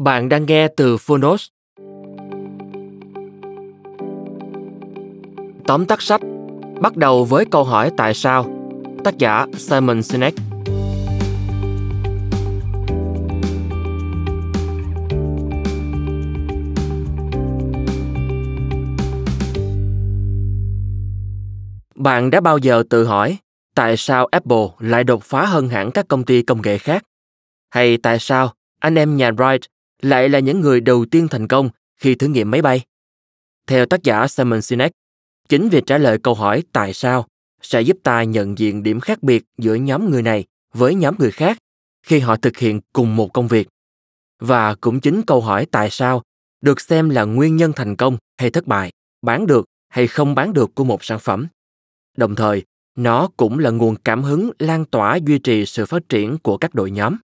Bạn đang nghe từ Phonos. Tóm tắt sách bắt đầu với câu hỏi tại sao tác giả Simon Sinek Bạn đã bao giờ tự hỏi tại sao Apple lại đột phá hơn hẳn các công ty công nghệ khác? Hay tại sao anh em nhà Wright lại là những người đầu tiên thành công khi thử nghiệm máy bay. Theo tác giả Simon Sinek, chính việc trả lời câu hỏi tại sao sẽ giúp ta nhận diện điểm khác biệt giữa nhóm người này với nhóm người khác khi họ thực hiện cùng một công việc. Và cũng chính câu hỏi tại sao được xem là nguyên nhân thành công hay thất bại, bán được hay không bán được của một sản phẩm. Đồng thời, nó cũng là nguồn cảm hứng lan tỏa duy trì sự phát triển của các đội nhóm.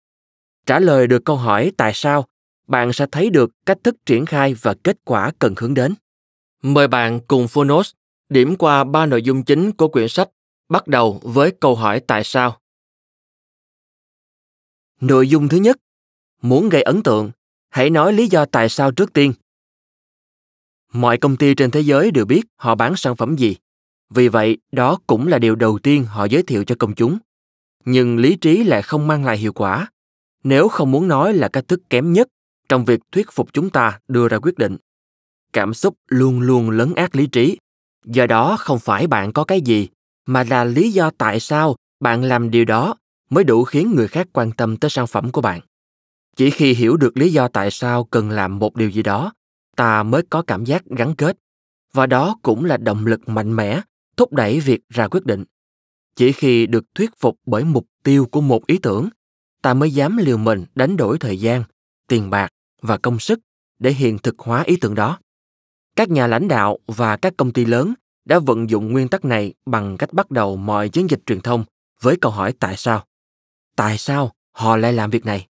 Trả lời được câu hỏi tại sao bạn sẽ thấy được cách thức triển khai và kết quả cần hướng đến. Mời bạn cùng Phonos điểm qua ba nội dung chính của quyển sách, bắt đầu với câu hỏi tại sao. Nội dung thứ nhất, muốn gây ấn tượng, hãy nói lý do tại sao trước tiên. Mọi công ty trên thế giới đều biết họ bán sản phẩm gì. Vì vậy, đó cũng là điều đầu tiên họ giới thiệu cho công chúng. Nhưng lý trí lại không mang lại hiệu quả. Nếu không muốn nói là cách thức kém nhất trong việc thuyết phục chúng ta đưa ra quyết định cảm xúc luôn luôn lấn át lý trí do đó không phải bạn có cái gì mà là lý do tại sao bạn làm điều đó mới đủ khiến người khác quan tâm tới sản phẩm của bạn chỉ khi hiểu được lý do tại sao cần làm một điều gì đó ta mới có cảm giác gắn kết và đó cũng là động lực mạnh mẽ thúc đẩy việc ra quyết định chỉ khi được thuyết phục bởi mục tiêu của một ý tưởng ta mới dám liều mình đánh đổi thời gian tiền bạc và công sức để hiện thực hóa ý tưởng đó các nhà lãnh đạo và các công ty lớn đã vận dụng nguyên tắc này bằng cách bắt đầu mọi chiến dịch truyền thông với câu hỏi tại sao tại sao họ lại làm việc này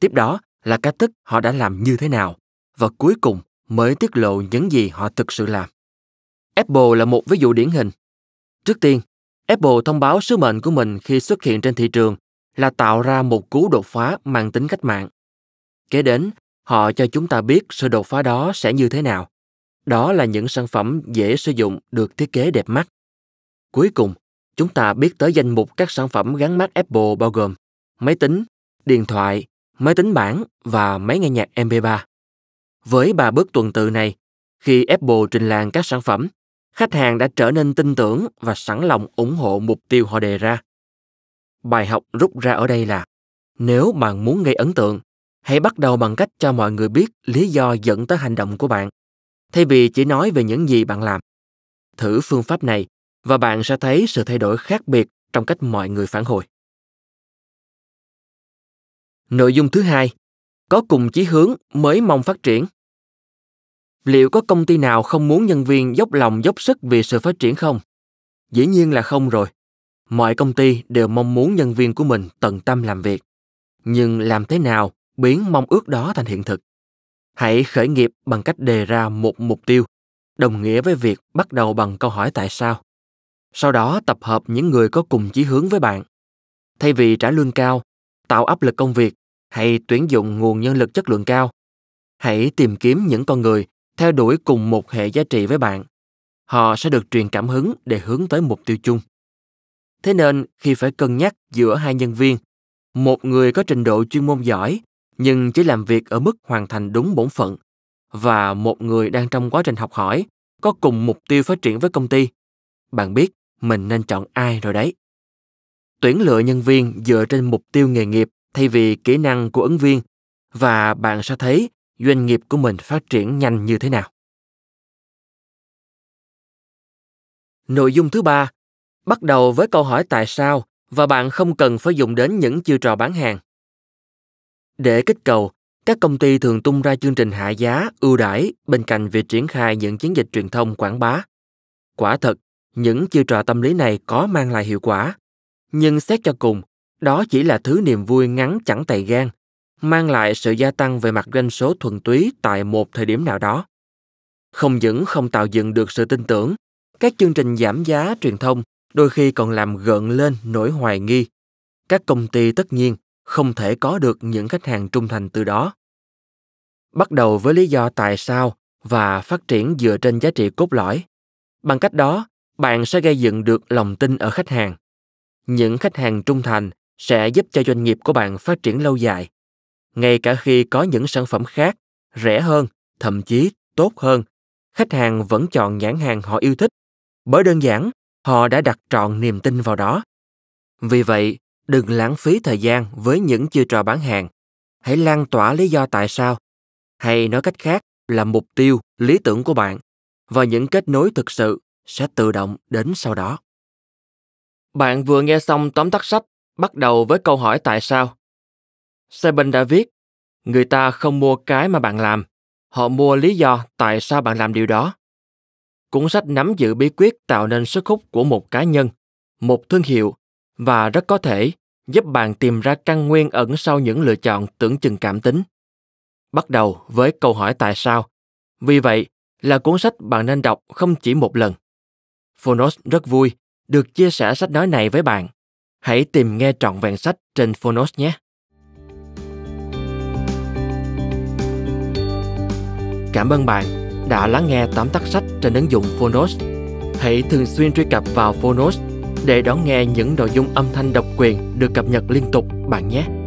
tiếp đó là cách thức họ đã làm như thế nào và cuối cùng mới tiết lộ những gì họ thực sự làm apple là một ví dụ điển hình trước tiên apple thông báo sứ mệnh của mình khi xuất hiện trên thị trường là tạo ra một cú đột phá mang tính cách mạng kế đến Họ cho chúng ta biết sự đột phá đó sẽ như thế nào. Đó là những sản phẩm dễ sử dụng được thiết kế đẹp mắt. Cuối cùng, chúng ta biết tới danh mục các sản phẩm gắn mác Apple bao gồm máy tính, điện thoại, máy tính bảng và máy nghe nhạc MP3. Với ba bước tuần tự này, khi Apple trình làng các sản phẩm, khách hàng đã trở nên tin tưởng và sẵn lòng ủng hộ mục tiêu họ đề ra. Bài học rút ra ở đây là nếu bạn muốn gây ấn tượng, hãy bắt đầu bằng cách cho mọi người biết lý do dẫn tới hành động của bạn thay vì chỉ nói về những gì bạn làm thử phương pháp này và bạn sẽ thấy sự thay đổi khác biệt trong cách mọi người phản hồi nội dung thứ hai có cùng chí hướng mới mong phát triển liệu có công ty nào không muốn nhân viên dốc lòng dốc sức vì sự phát triển không dĩ nhiên là không rồi mọi công ty đều mong muốn nhân viên của mình tận tâm làm việc nhưng làm thế nào biến mong ước đó thành hiện thực. Hãy khởi nghiệp bằng cách đề ra một mục tiêu, đồng nghĩa với việc bắt đầu bằng câu hỏi tại sao. Sau đó tập hợp những người có cùng chí hướng với bạn. Thay vì trả lương cao, tạo áp lực công việc hay tuyển dụng nguồn nhân lực chất lượng cao, hãy tìm kiếm những con người theo đuổi cùng một hệ giá trị với bạn. Họ sẽ được truyền cảm hứng để hướng tới mục tiêu chung. Thế nên, khi phải cân nhắc giữa hai nhân viên, một người có trình độ chuyên môn giỏi nhưng chỉ làm việc ở mức hoàn thành đúng bổn phận và một người đang trong quá trình học hỏi có cùng mục tiêu phát triển với công ty bạn biết mình nên chọn ai rồi đấy tuyển lựa nhân viên dựa trên mục tiêu nghề nghiệp thay vì kỹ năng của ứng viên và bạn sẽ thấy doanh nghiệp của mình phát triển nhanh như thế nào nội dung thứ ba bắt đầu với câu hỏi tại sao và bạn không cần phải dùng đến những chiêu trò bán hàng để kích cầu, các công ty thường tung ra chương trình hạ giá, ưu đãi bên cạnh việc triển khai những chiến dịch truyền thông quảng bá. Quả thật, những chiêu trò tâm lý này có mang lại hiệu quả. Nhưng xét cho cùng, đó chỉ là thứ niềm vui ngắn chẳng tày gan, mang lại sự gia tăng về mặt doanh số thuần túy tại một thời điểm nào đó. Không những không tạo dựng được sự tin tưởng, các chương trình giảm giá truyền thông đôi khi còn làm gợn lên nỗi hoài nghi. Các công ty tất nhiên không thể có được những khách hàng trung thành từ đó bắt đầu với lý do tại sao và phát triển dựa trên giá trị cốt lõi bằng cách đó bạn sẽ gây dựng được lòng tin ở khách hàng những khách hàng trung thành sẽ giúp cho doanh nghiệp của bạn phát triển lâu dài ngay cả khi có những sản phẩm khác rẻ hơn thậm chí tốt hơn khách hàng vẫn chọn nhãn hàng họ yêu thích bởi đơn giản họ đã đặt trọn niềm tin vào đó vì vậy Đừng lãng phí thời gian với những chiêu trò bán hàng. Hãy lan tỏa lý do tại sao, hay nói cách khác là mục tiêu, lý tưởng của bạn và những kết nối thực sự sẽ tự động đến sau đó. Bạn vừa nghe xong tóm tắt sách bắt đầu với câu hỏi tại sao. Sebin đã viết, người ta không mua cái mà bạn làm, họ mua lý do tại sao bạn làm điều đó. Cuốn sách nắm giữ bí quyết tạo nên sức hút của một cá nhân, một thương hiệu và rất có thể giúp bạn tìm ra căn nguyên ẩn sau những lựa chọn tưởng chừng cảm tính. Bắt đầu với câu hỏi tại sao. Vì vậy, là cuốn sách bạn nên đọc không chỉ một lần. Phonos rất vui được chia sẻ sách nói này với bạn. Hãy tìm nghe trọn vẹn sách trên Phonos nhé. Cảm ơn bạn đã lắng nghe tóm tắt sách trên ứng dụng Phonos. Hãy thường xuyên truy cập vào Phonos để đón nghe những nội dung âm thanh độc quyền được cập nhật liên tục bạn nhé.